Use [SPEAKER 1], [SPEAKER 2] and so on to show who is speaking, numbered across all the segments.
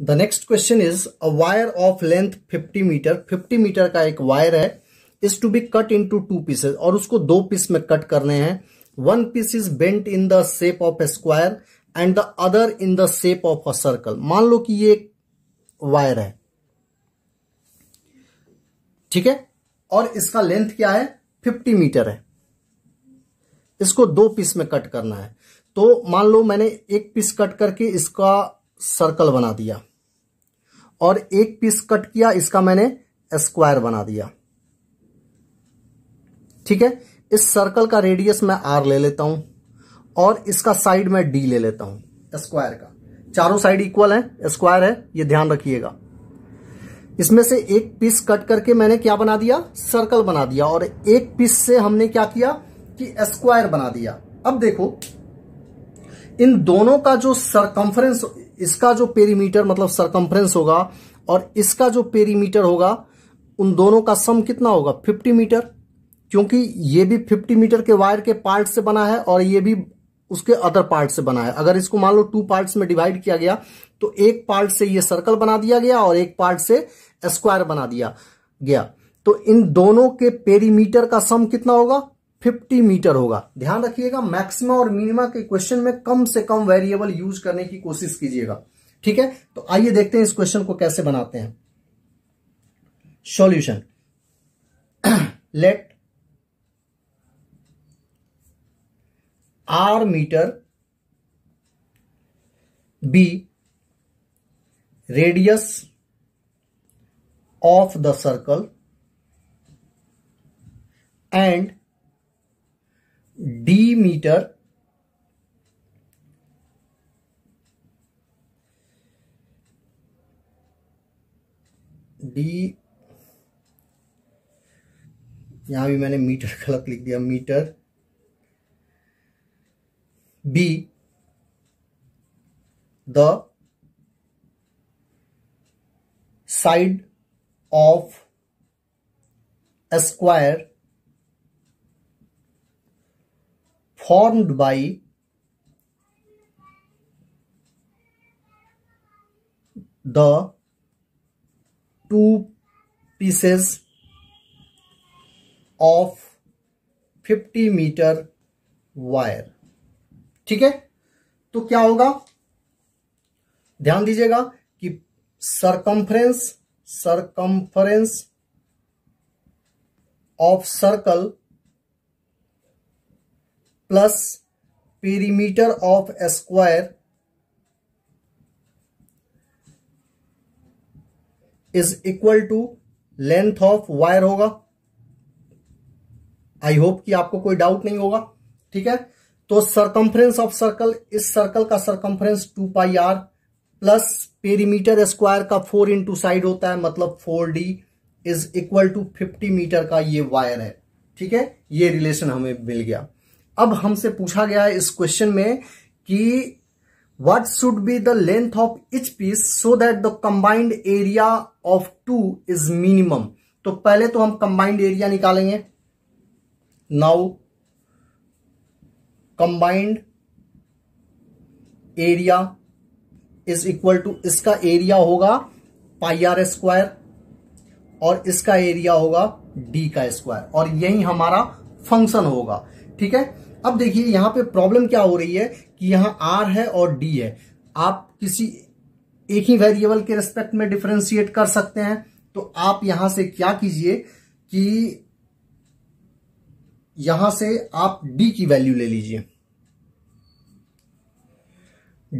[SPEAKER 1] the next question is a wire of length 50 metre 50 metre का एक wire है is to be cut into two pieces और उसको दो piece में कट करने हैं one piece is bent in the shape of a square and the other in the shape of a circle मान लो कि ये वायर है ठीक है और इसका लेंथ क्या है 50 मीटर है इसको दो पीस में कट करना है तो मान लो मैंने एक पीस कट करके इसका सर्कल बना दिया और एक पीस कट किया इसका मैंने स्क्वायर बना दिया ठीक है इस सर्कल का रेडियस मैं आर ले लेता हूं और इसका साइड में डी ले लेता हूं स्क्वायर का चारों साइड इक्वल है स्क्वायर है ये ध्यान रखिएगा इसमें से एक पीस कट करके मैंने क्या बना दिया सर्कल बना दिया और एक पीस से हमने क्या किया कि स्क्वायर बना दिया अब देखो इन दोनों का जो सरकम्फ्रेंस इसका जो पेरीमीटर मतलब सरकमफ्रेंस होगा और इसका जो पेरीमीटर होगा उन दोनों का सम कितना होगा 50 मीटर क्योंकि ये भी 50 मीटर के वायर के पार्ट से बना है और ये भी उसके अदर पार्ट से बना है अगर इसको मान लो टू पार्ट्स में डिवाइड किया गया तो एक पार्ट से ये सर्कल बना दिया गया और एक पार्ट से स्क्वायर बना दिया गया तो इन दोनों के पेरीमीटर का सम कितना होगा 50 मीटर होगा ध्यान रखिएगा मैक्सिमा और मिनिमा के क्वेश्चन में कम से कम वेरिएबल यूज करने की कोशिश कीजिएगा ठीक है तो आइए देखते हैं इस क्वेश्चन को कैसे बनाते हैं solution let r metre be radius of the circle and d metre d यहां भी मैंने मीटर गलत लिख दिया metre be the side of square formed by the two pieces of 50 metre wire ठीक है तो क्या होगा ध्यान दीजिएगा कि circumference circumference of circle plus perimeter of square is equal to length of wire होगा आई होप कि आपको कोई डाउट नहीं होगा ठीक है तो सरकमफ्रेंस ऑफ सर्कल इस सर्कल का circumference two pi r plus perimeter square का फोर इंटू साइड होता है मतलब four d is equal to fifty metre का ये वायर है ठीक है ये रिलेशन हमें मिल गया अब हमसे पूछा गया है इस क्वेश्चन में कि what should be the length of each piece so that the combined area of two is minimum तो पहले तो हम कंबाइंड एरिया निकालेंगे now combined area is equal to इसका एरिया होगा पाई आर स्क्वायर और इसका एरिया होगा डी का स्क्वायर और यही हमारा फंक्शन होगा ठीक है अब देखिए यहां पे प्रॉब्लम क्या हो रही है कि यहां आर है और डी है आप किसी एक ही वेरिएबल के रिस्पेक्ट में डिफ्रेंशिएट कर सकते हैं तो आप यहां से क्या कीजिए कि यहां से आप डी की वैल्यू ले लीजिए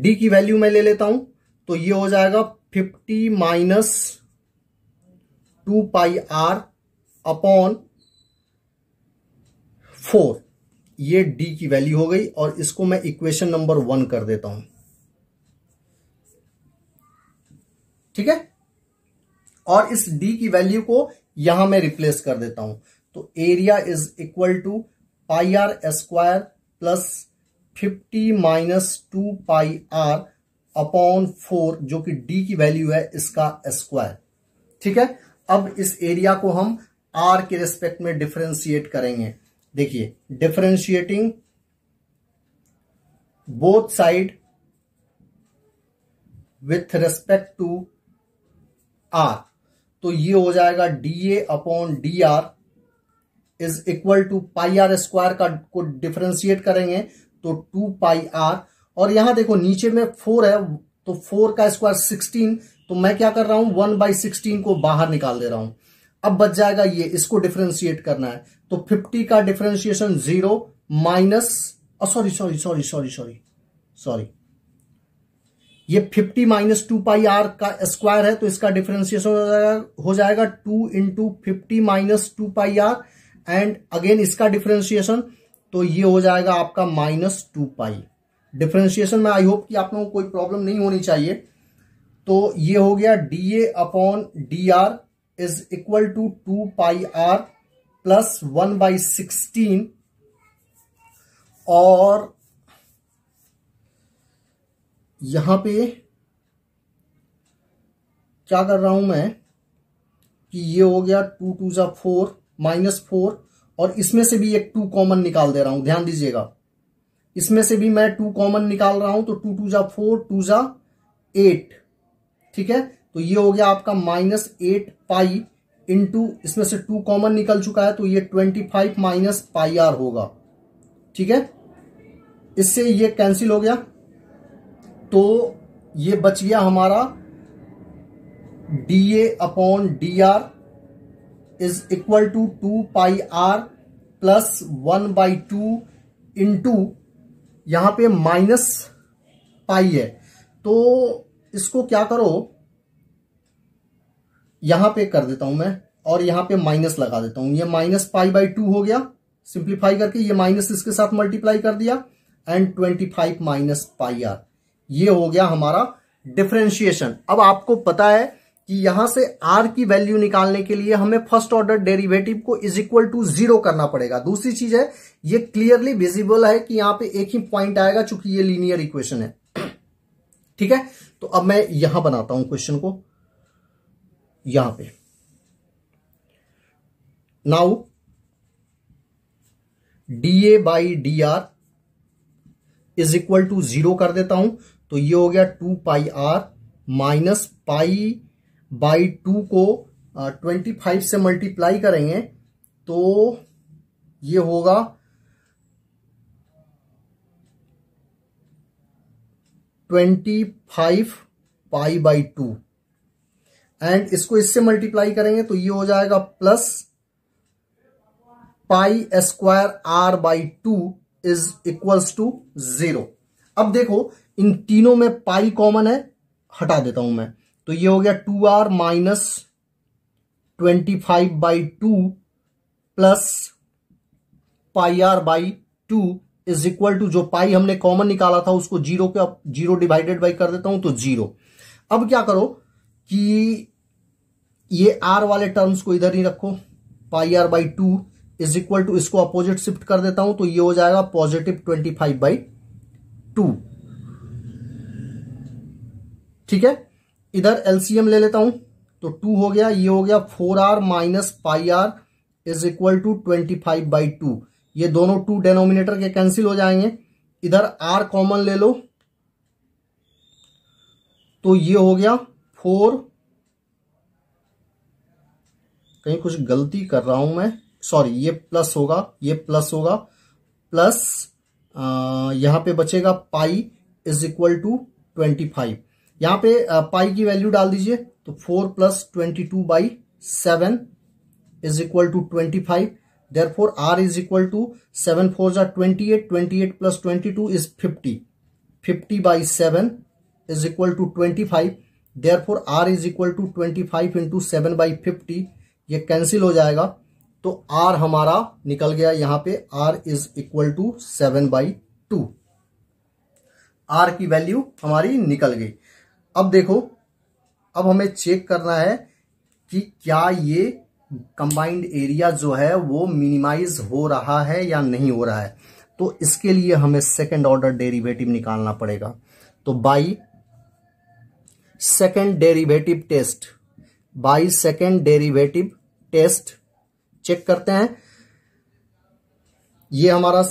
[SPEAKER 1] डी की वैल्यू मैं ले लेता हूं तो ये हो जाएगा fifty minus two pi r upon four ये d की वैल्यू हो गई और इसको मैं इक्वेशन नंबर वन कर देता हूं ठीक है और इस d की वैल्यू को यहां मैं रिप्लेस कर देता हूं तो area is equal to pi r square plus fifty minus two pi r upon four जो कि d की वैल्यू है इसका स्क्वायर ठीक है अब इस एरिया को हम आर के रिस्पेक्ट में डिफ्रेंशिएट करेंगे देखिए differentiating both side with respect to r तो ये हो जाएगा d A upon D r is equal to pi r square का को डिफ्रेंशिएट करेंगे तो टू पाई आर और यहां देखो नीचे में फोर है तो फोर का स्क्वायर सिक्सटीन तो मैं क्या कर रहा हूं वन बाई सिक्सटीन को बाहर निकाल दे रहा हूं अब बच जाएगा ये इसको डिफ्रेंशिएट करना है तो फिफ्टी का differentiation zero minus sorry sorry sorry sorry sorry sorry ये 50 माइनस टू पाई आर का स्क्वायर है तो इसका डिफरेंशिएशन हो जाएगा two into fifty minus two pi r and again इसका डिफरेंशिएशन तो ये हो जाएगा आपका माइनस टू पाई डिफ्रेंसिएशन में आई होप कि आप लोगों को कोई प्रॉब्लम नहीं होनी चाहिए तो ये हो गया d A upon D r is equal to two pi r plus one by sixteen और यहां पे क्या कर रहा हूं मैं कि ये हो गया टू टू जा फोर माइनस फोर और इसमें से भी एक टू कॉमन निकाल दे रहा हूं ध्यान दीजिएगा इसमें से भी मैं टू कॉमन निकाल रहा हूं तो टू टू जा फोर टू जा एट ठीक है तो ये हो गया आपका माइनस एट पाई इंटू इसमें से टू कॉमन निकल चुका है तो ये twenty five minus pi r होगा ठीक है इससे ये कैंसिल हो गया तो ये बच गया हमारा d A upon D r is equal to two pi r plus one by two into यहां पे माइनस पाई है तो इसको क्या करो यहां पे कर देता हूं मैं और यहां पे माइनस लगा देता हूं ये माइनस पाई बाई टू हो गया सिंप्लीफाई करके ये माइनस इसके साथ मल्टीप्लाई कर दिया and twenty five minus pi r ये हो गया हमारा डिफ्रेंशिएशन अब आपको पता है कि यहां से आर की वैल्यू निकालने के लिए हमें फर्स्ट ऑर्डर डेरिवेटिव को इज इक्वल टू जीरो करना पड़ेगा दूसरी चीज है ये क्लियरली विजिबल है कि यहां पे एक ही पॉइंट आएगा चूंकि ये लीनियर इक्वेशन है ठीक है तो अब मैं यहां बनाता हूं क्वेश्चन को यहां पे now d A by d r is equal to zero कर देता हूं तो ये हो गया two pi r minus pi by two को ट्वेंटी फाइव से मल्टीप्लाई करेंगे तो ये होगा twenty five pi by two and इसको इससे मल्टीप्लाई करेंगे तो ये हो जाएगा plus pi square r by two is equals to zero अब देखो इन तीनों में पाई कॉमन है हटा देता हूं मैं तो ये हो गया two r minus twenty five by two plus pi r by two is equal to जो पाई हमने कॉमन निकाला था उसको जीरो के जीरो डिवाइडेड बाई कर देता हूं तो जीरो अब क्या करो कि ये आर वाले टर्म्स को इधर ही रखो pi r by two is equal to इसको अपोजिट शिफ्ट कर देता हूं तो ये हो जाएगा positive twenty five by two ठीक है इधर एलसीएम ले लेता हूं तो टू हो गया ये हो गया four r minus pi r is equal to twenty five by two ये दोनों टू डेनोमिनेटर के कैंसिल हो जाएंगे इधर आर कॉमन ले लो तो ये हो गया फोर कहीं कुछ गलती कर रहा हूं मैं सॉरी ये प्लस होगा ये प्लस होगा प्लस यहां पे बचेगा pi is equal to twenty five यहां पे पाई की वैल्यू डाल दीजिए तो four plus twenty two by seven is equal to twenty five there four r is equal to seven four जार twenty eight twenty eight plus twenty two is fifty fifty by seven is equal to twenty five there four r is equal to twenty five into seven by fifty ये cancel हो जाएगा तो r हमारा निकल गया यहाँ पे r is equal to seven by two r की वैल्यू हमारी निकल गई अब देखो अब हमें चेक करना है कि क्या ये कंबाइंड एरिया जो है वो मिनिमाइज हो रहा है या नहीं हो रहा है तो इसके लिए हमें सेकेंड ऑर्डर डेरिवेटिव निकालना पड़ेगा तो by second derivative test by second derivative test check करते हैं ये हमारा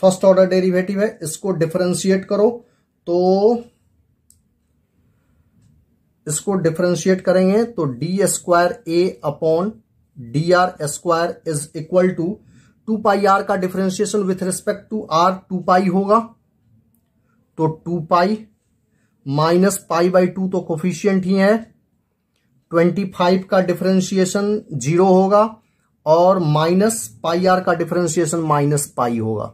[SPEAKER 1] फर्स्ट ऑर्डर डेरिवेटिव है इसको डिफरेंशिएट करो तो इसको डिफरेंशिएट करेंगे तो D square A upon D R square is equal to two pi are का differentiation with respect to R two pi होगा तो two pi minus pi by two तो कोफिशियंट ही है ट्वेंटी फाइव का डिफरेंशिएशन जीरो होगा और minus pi are का डिफरेंशिएशन माइनस पाई होगा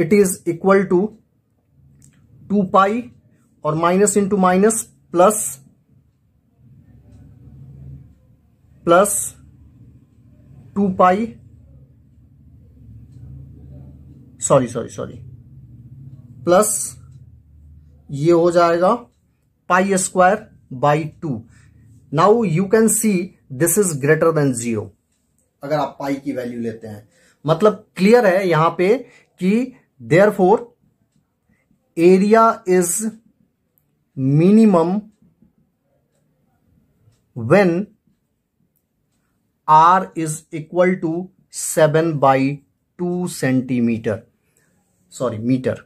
[SPEAKER 1] it is equal to two pi और minus into minus plus plus two pi sorry sorry sorry plus ये हो जाएगा pi square by two now you can see this is greater than zero अगर आप पाई की value लेते हैं मतलब क्लियर है यहां पे कि therefore area is minimum when R is equal to seven by two centimetre sorry metre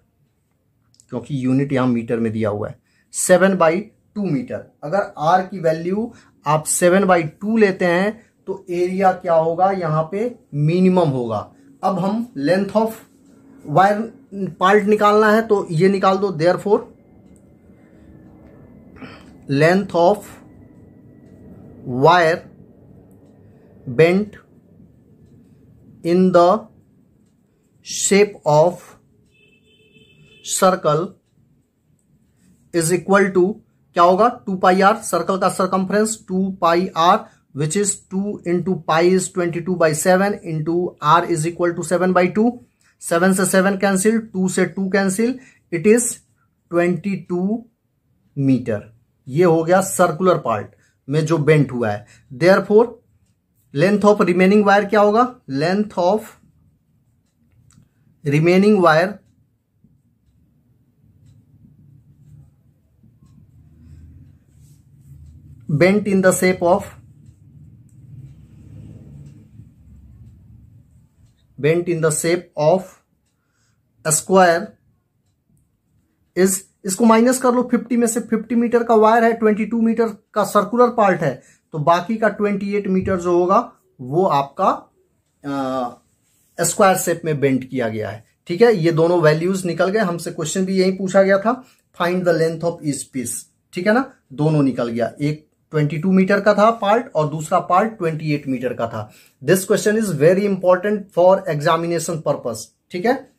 [SPEAKER 1] क्योंकि यूनिट यहां मीटर में दिया हुआ है सेवन बाई टू मीटर अगर आर की वैल्यू आप सेवन बाई टू लेते हैं तो एरिया क्या होगा यहां पे मिनिमम होगा अब हम लेंथ ऑफ वायर पार्ट निकालना है तो ये निकाल दो therefore length of wire bent in the shape of circle is equal to क्या होगा टू पाई आर सर्कल का circumference two pi R which is two into pi is twenty two by seven into R is equal to seven by two seven से seven cancel two से two cancel it is twenty two metre ये हो गया circular part में जो bent हुआ है therefore length of remaining wire क्या होगा length of remaining wire bent in the shape of bent in the shape of square is इसको माइनस कर लो 50 में से 50 मीटर का वायर है 22 मीटर का सर्कुलर पार्ट है तो बाकी का 28 मीटर जो होगा वो आपका स्क्वायर शेप में बेंट किया गया है ठीक है ये दोनों वैल्यूज निकल गए हमसे क्वेश्चन भी यही पूछा गया था फाइंड द लेंथ ऑफ इस पीस ठीक है ना दोनों निकल गया एक 22 मीटर का था पार्ट और दूसरा पार्ट 28 मीटर का था this question is very important for examination purpose ठीक है